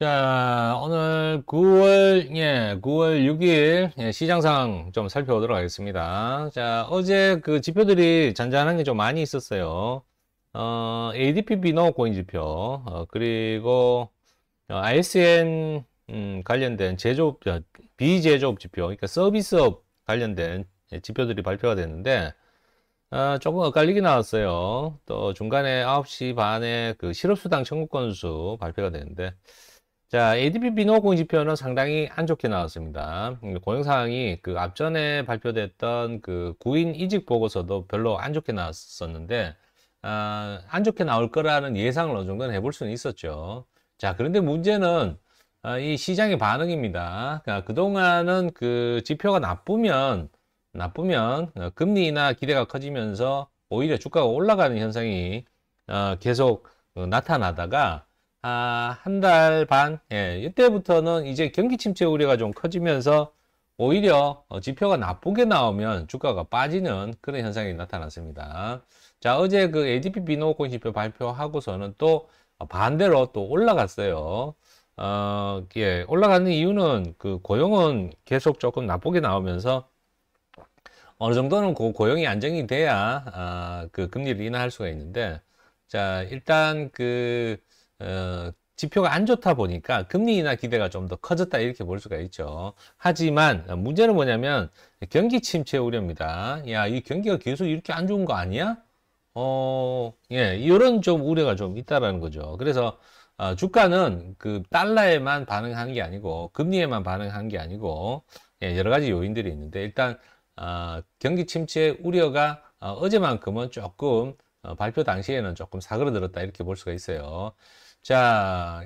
자, 오늘 9월, 예, 9월 6일, 예, 시장상 좀 살펴보도록 하겠습니다. 자, 어제 그 지표들이 잔잔한 게 좀 많이 있었어요. 어, ADP 비노 고인 지표, 어, 그리고, 어, ISN, 음, 관련된 제조업, 아, 비제조업 지표, 그러니까 서비스업 관련된 예, 지표들이 발표가 됐는데, 어, 조금 엇갈리게 나왔어요. 또 중간에 9시 반에 그 실업수당 청구 건수 발표가 됐는데, 자, ADP 비노 공지표는 상당히 안 좋게 나왔습니다. 음, 고용사항이 그 앞전에 발표됐던 그 구인 이직 보고서도 별로 안 좋게 나왔었는데, 아, 안 좋게 나올 거라는 예상을 어느 정도는 해볼 수는 있었죠. 자, 그런데 문제는 아, 이 시장의 반응입니다. 그러니까 그동안은 그 지표가 나쁘면, 나쁘면 어, 금리나 기대가 커지면서 오히려 주가가 올라가는 현상이 어, 계속 어, 나타나다가 아, 한 달 반, 예, 이때부터는 이제 경기 침체 우려가 좀 커지면서 오히려 어, 지표가 나쁘게 나오면 주가가 빠지는 그런 현상이 나타났습니다. 자, 어제 그 ADP 비노콘 지표 발표하고서는 또 반대로 또 올라갔어요. 어, 예, 올라가는 이유는 그 고용은 계속 조금 나쁘게 나오면서 어느 정도는 그 고용이 안정이 돼야 아, 그 금리를 인하할 수가 있는데 자, 일단 그 어, 지표가 안 좋다 보니까 금리 인하 기대가 좀 더 커졌다 이렇게 볼 수가 있죠. 하지만 문제는 뭐냐면 경기 침체 우려입니다. 야, 이 경기가 계속 이렇게 안 좋은 거 아니야? 어, 예, 이런 좀 우려가 좀 있다라는 거죠. 그래서 어, 주가는 그 달러에만 반응한 게 아니고 금리에만 반응한 게 아니고 예, 여러 가지 요인들이 있는데 일단 어, 경기 침체 우려가 어, 어제만큼은 조금 어, 발표 당시에는 조금 사그러들었다 이렇게 볼 수가 있어요. 자,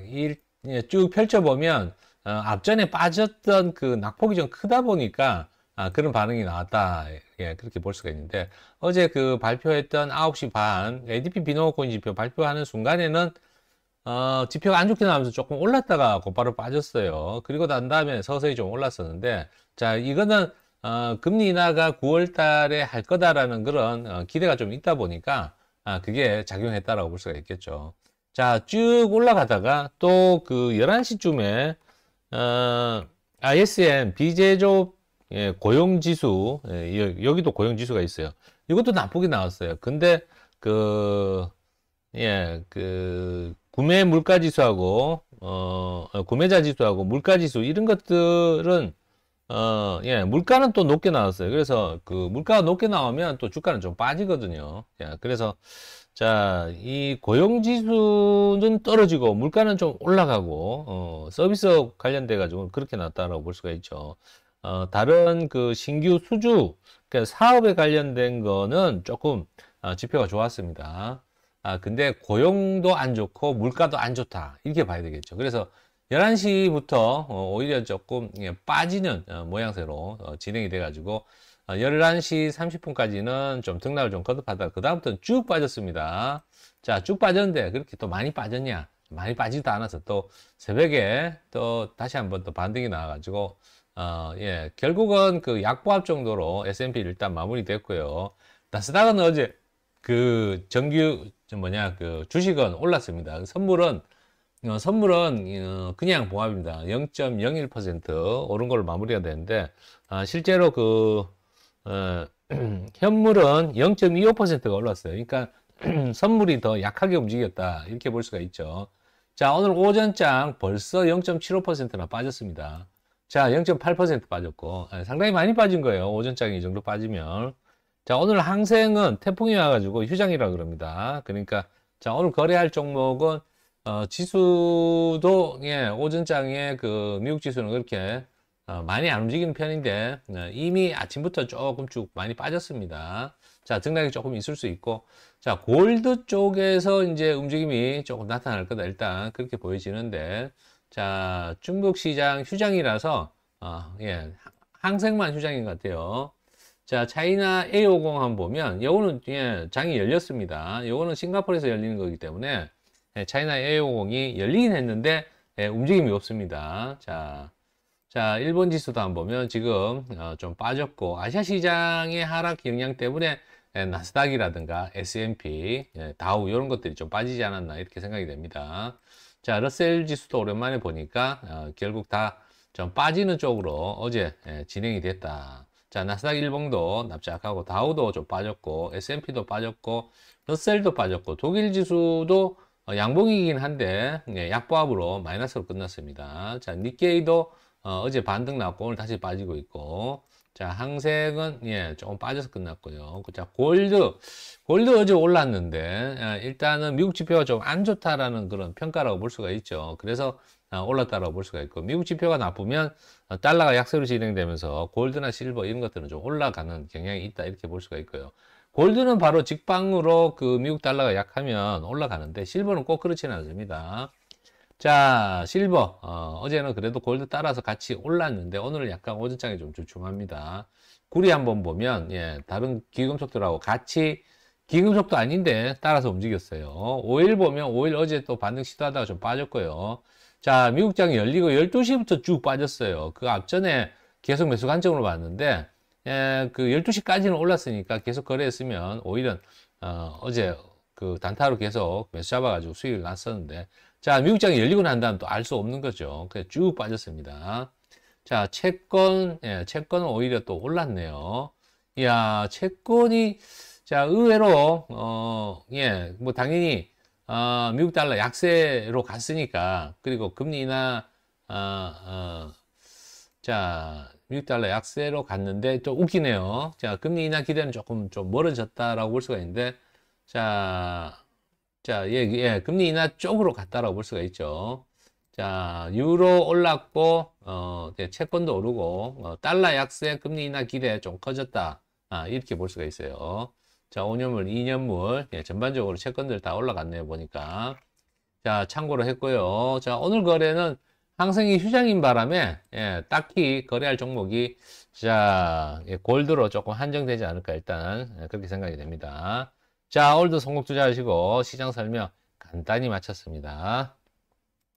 예, 쭉 펼쳐보면 어, 앞전에 빠졌던 그 낙폭이 좀 크다 보니까 아, 그런 반응이 나왔다. 예, 그렇게 볼 수가 있는데 어제 그 발표했던 9시 반 ADP 비노코인 지표 발표하는 순간에는 어, 지표가 안 좋게 나오면서 조금 올랐다가 곧바로 빠졌어요. 그리고 난 다음에 서서히 좀 올랐었는데 자, 이거는 어, 금리 인하가 9월 달에 할 거다라는 그런 어, 기대가 좀 있다 보니까 아, 그게 작용했다라고 볼 수가 있겠죠. 자, 쭉 올라가다가 또 그 11시쯤에 어, ISM 비제조 예, 고용지수 예, 여기도 고용지수가 있어요. 이것도 나쁘게 나왔어요. 근데 그 예, 그 구매 물가 지수하고 어, 어 구매자 지수하고 물가 지수 이런 것들은 어, 예, 물가는 또 높게 나왔어요. 그래서 그 물가가 높게 나오면 또 주가는 좀 빠지거든요. 예, 그래서 자, 이 고용 지수는 떨어지고 물가는 좀 올라가고 어, 서비스업 관련돼 가지고 그렇게 났다라고 볼 수가 있죠. 어, 다른 그 신규 수주 그러니까 사업에 관련된 거는 조금 어, 지표가 좋았습니다. 아, 근데 고용도 안 좋고 물가도 안 좋다. 이렇게 봐야 되겠죠. 그래서 11시부터 어, 오히려 조금 예, 빠지는 어, 모양새로 어, 진행이 돼가지고 11시 30분까지는 좀 등락을 좀 거듭하다 그 다음부터는 쭉 빠졌습니다. 자, 쭉 빠졌는데 그렇게 또 많이 빠졌냐? 많이 빠지도 않아서 또 새벽에 또 다시 한번 또 반등이 나와가지고 어, 예, 결국은 그 약보합 정도로 S&P 일단 마무리됐고요. 나스닥은 어제 그 정규 뭐냐 그 주식은 올랐습니다. 선물은 어, 선물은 어, 그냥 봉합입니다. 0.01% 오른 걸로 마무리가 되는데 아, 실제로 그 어, 현물은 0.25%가 올랐어요. 그러니까 선물이 더 약하게 움직였다 이렇게 볼 수가 있죠. 자 오늘 오전장 벌써 0.75%나 빠졌습니다. 자 0.8% 빠졌고 아, 상당히 많이 빠진 거예요. 오전장이 이 정도 빠지면 자 오늘 항생은 태풍이 와가지고 휴장이라 그럽니다. 그러니까 자 오늘 거래할 종목은 어, 지수도 예, 오전장에 그 미국 지수는 그렇게 어, 많이 안 움직이는 편인데 어, 이미 아침부터 조금 쭉 많이 빠졌습니다. 자 등락이 조금 있을 수 있고 자 골드 쪽에서 이제 움직임이 조금 나타날 거다 일단 그렇게 보여지는데 자 중국 시장 휴장이라서 어, 예, 항생만 휴장인 것 같아요. 자, 차이나 A50 한번 보면, 요거는, 예, 장이 열렸습니다. 요거는 싱가포르에서 열리는 거기 때문에, 예, 차이나 에어용이 열리긴 했는데 예, 움직임이 없습니다. 자, 자, 일본 지수도 한번 보면 지금 어, 좀 빠졌고 아시아 시장의 하락 영향 때문에 예, 나스닥이라든가 S&P, 다우 이런 것들이 좀 빠지지 않았나 이렇게 생각이 됩니다. 자, 러셀 지수도 오랜만에 보니까 어, 결국 다 좀 빠지는 쪽으로 어제 진행이 됐다. 자, 나스닥 일봉도 납작하고 다우도 좀 빠졌고 S&P도 빠졌고 러셀도 빠졌고 독일 지수도 어, 양봉이긴 한데 예, 약보합으로 마이너스로 끝났습니다. 자 니케이도 어, 제 반등 났고 오늘 다시 빠지고 있고 자 항색은 예 조금 빠져서 끝났고요. 그, 자 골드 골드 어제 올랐는데 예, 일단은 미국 지표가 좀 안 좋다라는 그런 평가라고 볼 수가 있죠. 그래서 어, 올랐다라고 볼 수가 있고 미국 지표가 나쁘면 어, 달러가 약세로 진행되면서 골드나 실버 이런 것들은 좀 올라가는 경향이 있다 이렇게 볼 수가 있고요. 골드는 바로 직방으로 그 미국 달러가 약하면 올라가는데 실버는 꼭 그렇지는 않습니다. 자 실버 어, 제는 그래도 골드 따라서 같이 올랐는데 오늘은 약간 오전장이 좀 주춤합니다. 구리 한번 보면 예, 다른 기금속들하고 같이 기금속도 아닌데 따라서 움직였어요. 5일 보면 5일 어제 또 반등 시도하다가 좀 빠졌고요. 자 미국장이 열리고 12시부터 쭉 빠졌어요. 그 앞전에 계속 매수 관점으로 봤는데 예, 그 12시까지는 올랐으니까 계속 거래했으면 오히려 어, 어제 그 단타로 계속 매수 잡아가지고 수익을 났었는데 자 미국장이 열리고 난 다음 또 알 수 없는 거죠. 그래서 쭉 빠졌습니다. 자 채권 예, 채권은 오히려 또 올랐네요. 이야 채권이 자 의외로 어예뭐 당연히 어, 미국 달러 약세로 갔으니까 그리고 금리 인 어, 어, 자, 미국 달러 약세로 갔는데 또 웃기네요. 자, 금리 인하 기대는 조금 좀 멀어졌다라고 볼 수가 있는데 자, 자, 예, 예, 금리 인하 쪽으로 갔다라고 볼 수가 있죠. 자, 유로 올랐고, 어, 채권도 오르고, 어, 달러 약세, 금리 인하 기대 좀 커졌다. 아, 이렇게 볼 수가 있어요. 자, 5년물, 2년물, 예, 전반적으로 채권들 다 올라갔네요, 보니까. 자, 참고로 했고요. 자, 오늘 거래는 항생이 휴장인 바람에 예, 딱히 거래할 종목이 자 예, 골드로 조금 한정되지 않을까 일단 예, 그렇게 생각이 됩니다. 자 오늘도 성공 투자하시고 시장 설명 간단히 마쳤습니다.